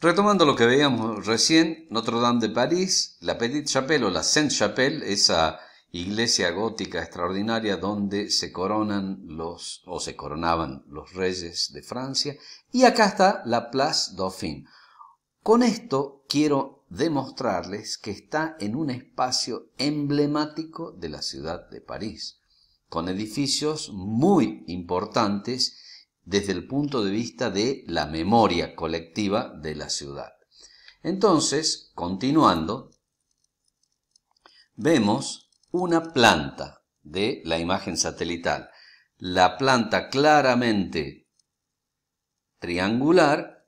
Retomando lo que veíamos recién, Notre Dame de París, la Petite Chapelle o la Sainte Chapelle, esa iglesia gótica extraordinaria donde se coronan los o se coronaban los reyes de Francia, y acá está la Place Dauphine. Con esto quiero demostrarles que está en un espacio emblemático de la ciudad de París, con edificios muy importantes desde el punto de vista de la memoria colectiva de la ciudad. Entonces, continuando, vemos una planta de la imagen satelital. La planta claramente triangular,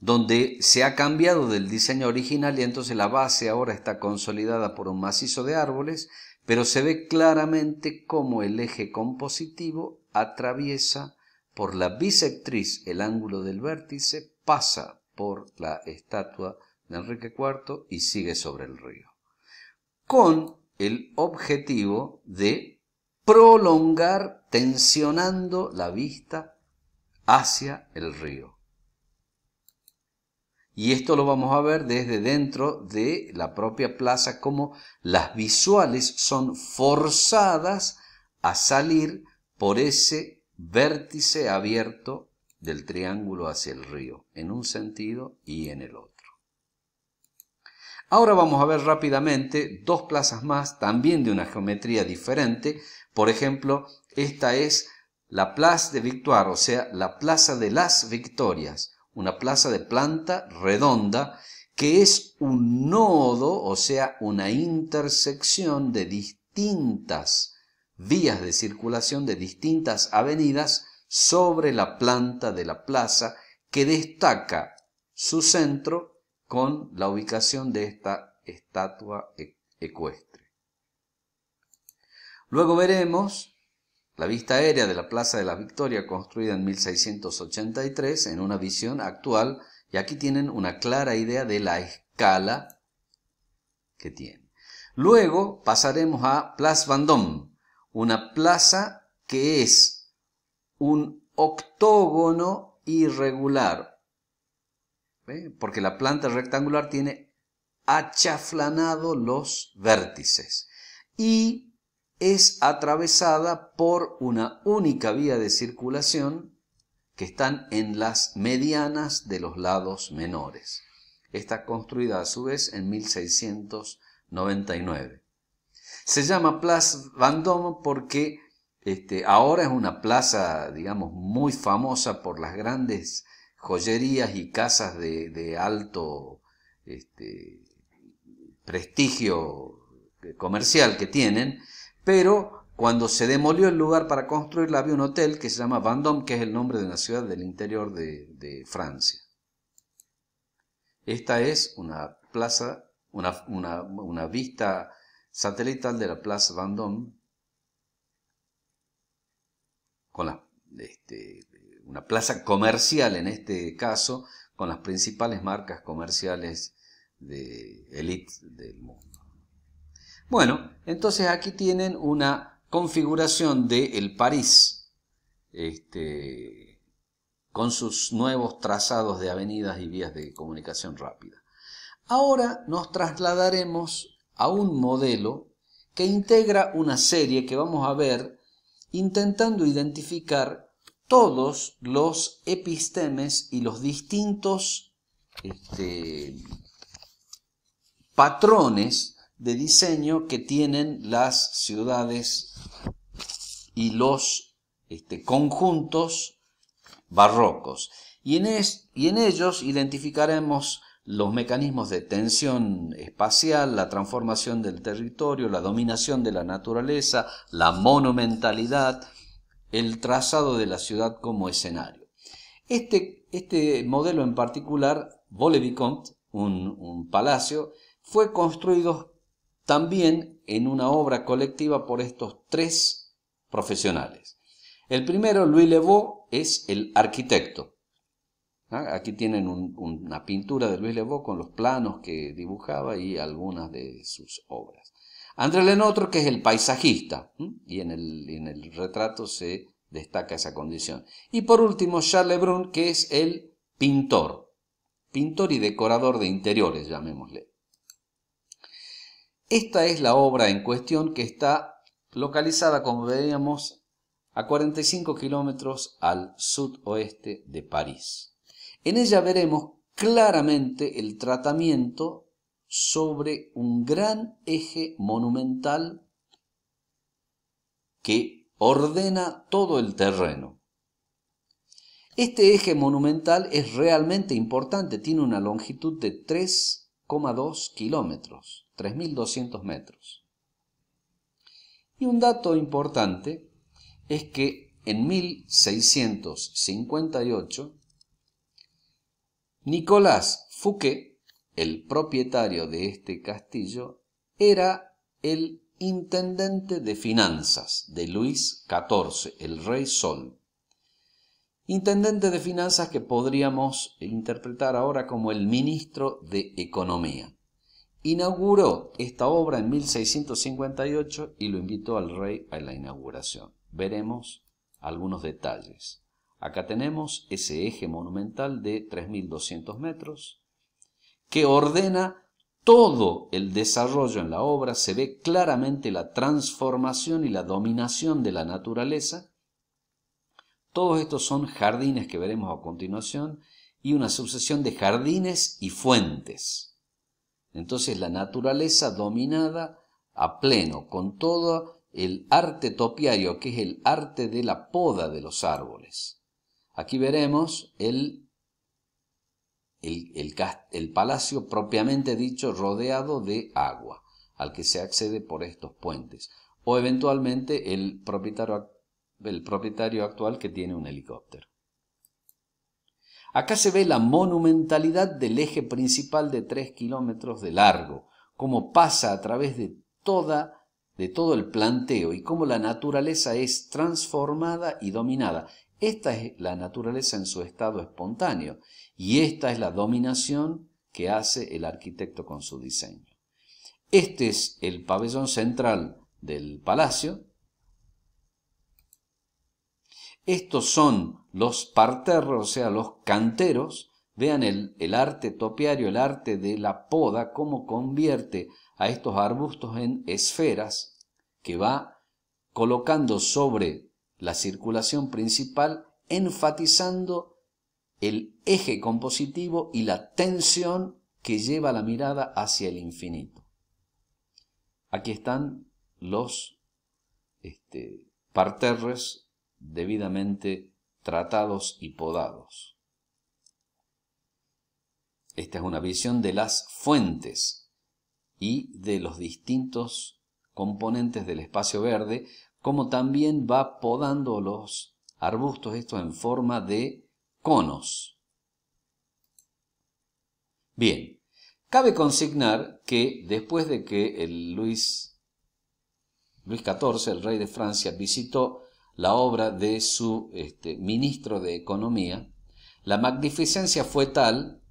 donde se ha cambiado del diseño original y entonces la base ahora está consolidada por un macizo de árboles, pero se ve claramente cómo el eje compositivo atraviesa por la bisectriz, el ángulo del vértice, pasa por la estatua de Enrique IV y sigue sobre el río, con el objetivo de prolongar tensionando la vista hacia el río. Y esto lo vamos a ver desde dentro de la propia plaza, como las visuales son forzadas a salir por ese vértice abierto del triángulo hacia el río, en un sentido y en el otro. Ahora vamos a ver rápidamente dos plazas más, también de una geometría diferente. Por ejemplo, esta es la Place de Victoire, o sea, la Plaza de las Victorias, una plaza de planta redonda que es un nodo, o sea, una intersección de distintas vías de circulación de distintas avenidas sobre la planta de la plaza que destaca su centro con la ubicación de esta estatua e-, ecuestre. Luego veremos la vista aérea de la Plaza de la Victoria construida en 1683 en una visión actual y aquí tienen una clara idea de la escala que tiene. Luego pasaremos a Place Vendôme, una plaza que es un octógono irregular, porque la planta rectangular tiene achaflanado los vértices y es atravesada por una única vía de circulación que están en las medianas de los lados menores. Está construida a su vez en 1699. Se llama Place Vendôme porque este, ahora es una plaza, digamos, muy famosa por las grandes joyerías y casas de, alto este, prestigio comercial que tienen, pero cuando se demolió el lugar para construirla había un hotel que se llama Vendôme, que es el nombre de una ciudad del interior de, Francia. Esta es una plaza, una vista satelital de la Place Vendôme, con la, este, una plaza comercial en este caso, con las principales marcas comerciales de élite del mundo. Bueno, entonces aquí tienen una configuración del el París, este, con sus nuevos trazados de avenidas y vías de comunicación rápida. Ahora nos trasladaremos a un modelo que integra una serie que vamos a ver intentando identificar todos los epistemes y los distintos este, patrones de diseño que tienen las ciudades y los este, conjuntos barrocos. y en ellos identificaremos los mecanismos de tensión espacial, la transformación del territorio, la dominación de la naturaleza, la monumentalidad, el trazado de la ciudad como escenario. Este, este modelo en particular, vaux un, un palacio, fue construido también en una obra colectiva por estos tres profesionales. El primero, Louis Levaux, es el arquitecto, Ah, aquí tienen una pintura de Luis Levaux con los planos que dibujaba y algunas de sus obras. André Lenotro, que es el paisajista, y en el, en el retrato se destaca esa condición. Y por último, Charles Lebrun, que es el pintor, pintor y decorador de interiores, llamémosle. Esta es la obra en cuestión que está localizada, como veíamos, a 45 kilómetros al sudoeste de París. En ella veremos claramente el tratamiento sobre un gran eje monumental que ordena todo el terreno. Este eje monumental es realmente importante, tiene una longitud de 3,2 kilómetros, 3.200 metros. Y un dato importante es que en 1658 Nicolás Fouquet, el propietario de este castillo, era el intendente de finanzas de Luis XIV, el rey Sol. Intendente de finanzas que podríamos interpretar ahora como el ministro de Economía. Inauguró esta obra en 1658 y lo invitó al rey a la inauguración. Veremos algunos detalles. Acá tenemos ese eje monumental de 3.200 metros que ordena todo el desarrollo en la obra. Se ve claramente la transformación y la dominación de la naturaleza. Todos estos son jardines que veremos a continuación y una sucesión de jardines y fuentes. Entonces la naturaleza dominada a pleno con todo el arte topiario, que es el arte de la poda de los árboles. Aquí veremos el, palacio propiamente dicho rodeado de agua, al que se accede por estos puentes, o eventualmente el propietario, el propietario actual que tiene un helicóptero. Acá se ve la monumentalidad del eje principal de 3 kilómetros de largo, cómo pasa a través de, toda, de todo el planteo y cómo la naturaleza es transformada y dominada. Esta es la naturaleza en su estado espontáneo y esta es la dominación que hace el arquitecto con su diseño. Este es el pabellón central del palacio. Estos son los parterros, o sea, los canteros. Vean el, arte topiario, el arte de la poda, cómo convierte a estos arbustos en esferas que va colocando sobre la circulación principal enfatizando el eje compositivo y la tensión que lleva la mirada hacia el infinito. Aquí están los este, parterres debidamente tratados y podados. Esta es una visión de las fuentes y de los distintos componentes del espacio verde, como también va podando los arbustos, esto en forma de conos. Bien, cabe consignar que después de que el Luis, Luis XIV, el rey de Francia, visitó la obra de su este, ministro de Economía, la magnificencia fue tal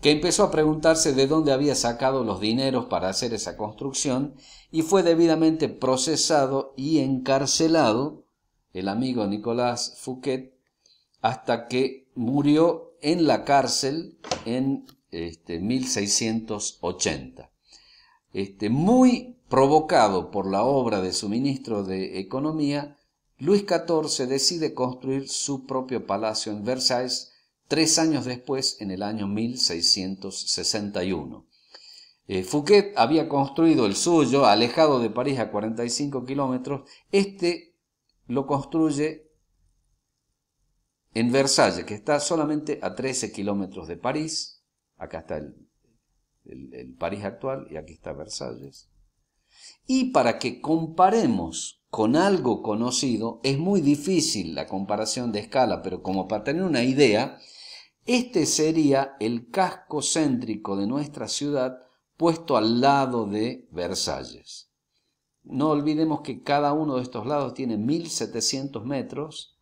que empezó a preguntarse de dónde había sacado los dineros para hacer esa construcción y fue debidamente procesado y encarcelado el amigo Nicolás Fouquet hasta que murió en la cárcel en este, 1680. Este, muy provocado por la obra de su ministro de Economía, Luis XIV decide construir su propio palacio en Versailles, tres años después, en el año 1661. Eh, Fouquet había construido el suyo, alejado de París a 45 kilómetros. Este lo construye en Versalles, que está solamente a 13 kilómetros de París. Acá está el París actual y aquí está Versalles. Y para que comparemos con algo conocido, es muy difícil la comparación de escala, pero como para tener una idea, este sería el casco céntrico de nuestra ciudad puesto al lado de Versalles. No olvidemos que cada uno de estos lados tiene 1700 metros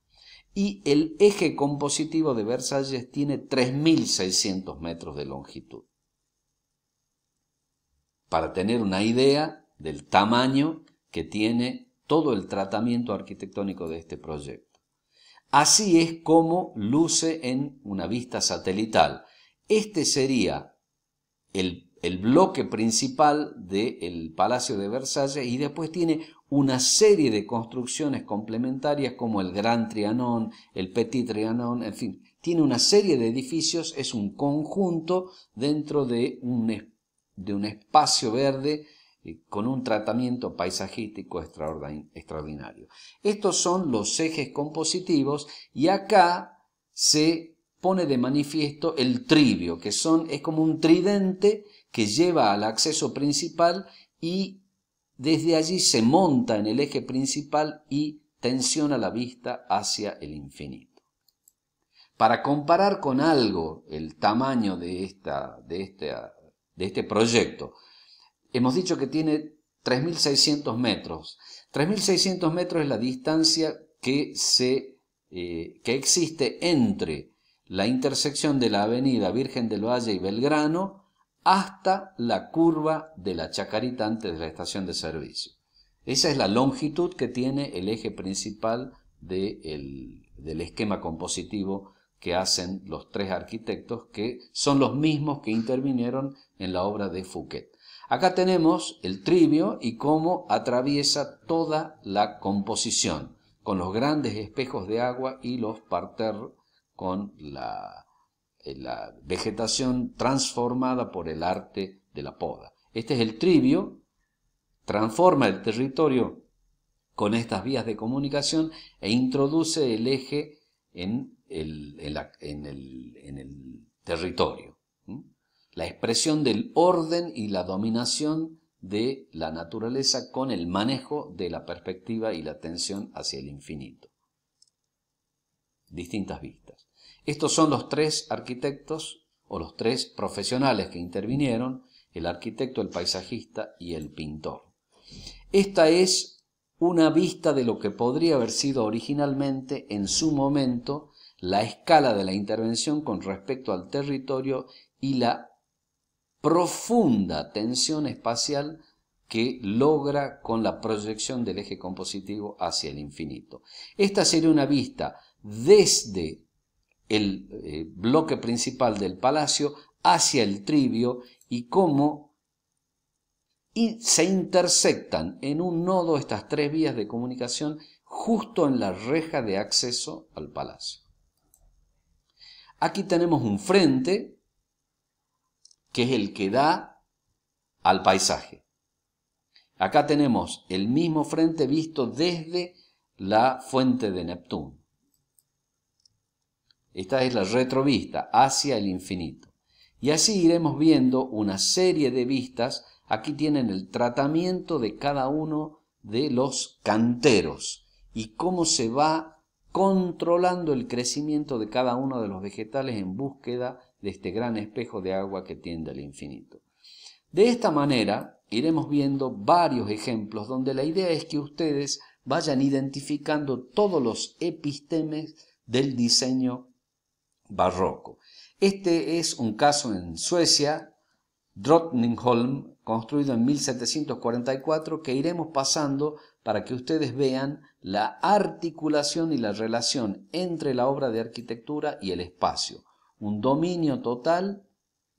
y el eje compositivo de Versalles tiene 3600 metros de longitud. Para tener una idea del tamaño que tiene todo el tratamiento arquitectónico de este proyecto. Así es como luce en una vista satelital. Este sería el, bloque principal del Palacio de Versalles y después tiene una serie de construcciones complementarias como el Gran Trianón, el Petit Trianón, en fin, tiene una serie de edificios, es un conjunto dentro de un, de un espacio verde con un tratamiento paisajístico extraordinario. Estos son los ejes compositivos y acá se pone de manifiesto el trivio, que son, es como un tridente que lleva al acceso principal y desde allí se monta en el eje principal y tensiona la vista hacia el infinito. Para comparar con algo el tamaño de, de este proyecto, Hemos dicho que tiene 3.600 metros. 3.600 metros es la distancia que, se, eh, que existe entre la intersección de la avenida Virgen del Valle y Belgrano hasta la curva de la Chacarita antes de la estación de servicio. Esa es la longitud que tiene el eje principal del esquema compositivo que hacen los tres arquitectos que son los mismos que intervinieron en la obra de Fouquet. Acá tenemos el trivio y cómo atraviesa toda la composición, con los grandes espejos de agua y los parterres con eh, la, vegetación transformada por el arte de la poda. Este es el trivio, transforma el territorio con estas vías de comunicación e introduce el eje en el, territorio la expresión del orden y la dominación de la naturaleza con el manejo de la perspectiva y la atención hacia el infinito. Distintas vistas. Estos son los tres arquitectos o los tres profesionales que intervinieron, el arquitecto, el paisajista y el pintor. Esta es una vista de lo que podría haber sido originalmente en su momento la escala de la intervención con respecto al territorio y la profunda tensión espacial que logra con la proyección del eje compositivo hacia el infinito. Esta sería una vista desde el eh, bloque principal del palacio hacia el trivio y cómo y se intersectan en un nodo estas tres vías de comunicación justo en la reja de acceso al palacio. Aquí tenemos un frente que es el que da al paisaje. Acá tenemos el mismo frente visto desde la fuente de Neptuno. Esta es la retrovista hacia el infinito. Y así iremos viendo una serie de vistas. Aquí tienen el tratamiento de cada uno de los canteros y cómo se va controlando el crecimiento de cada uno de los vegetales en búsqueda de este gran espejo de agua que tiende al infinito. De esta manera iremos viendo varios ejemplos donde la idea es que ustedes vayan identificando todos los epistemes del diseño barroco. Este es un caso en Suecia, Drottningholm, construido en 1744, que iremos pasando para que ustedes vean la articulación y la relación entre la obra de arquitectura y el espacio un dominio total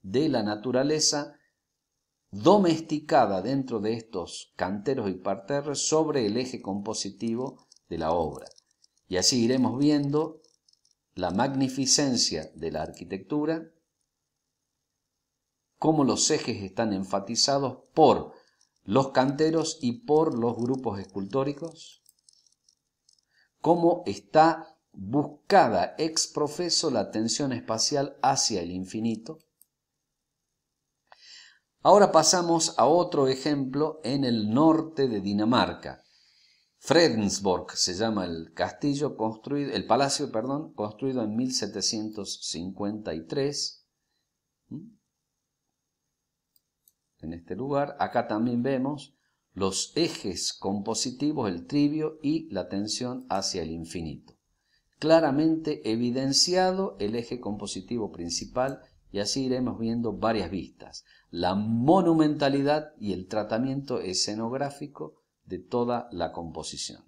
de la naturaleza domesticada dentro de estos canteros y parterres sobre el eje compositivo de la obra. Y así iremos viendo la magnificencia de la arquitectura, cómo los ejes están enfatizados por los canteros y por los grupos escultóricos, cómo está Buscada ex profeso la tensión espacial hacia el infinito. Ahora pasamos a otro ejemplo en el norte de Dinamarca. Fredensborg se llama el castillo construido, el palacio, perdón, construido en 1753. ¿Mm? En este lugar, acá también vemos los ejes compositivos, el trivio y la tensión hacia el infinito claramente evidenciado el eje compositivo principal y así iremos viendo varias vistas, la monumentalidad y el tratamiento escenográfico de toda la composición.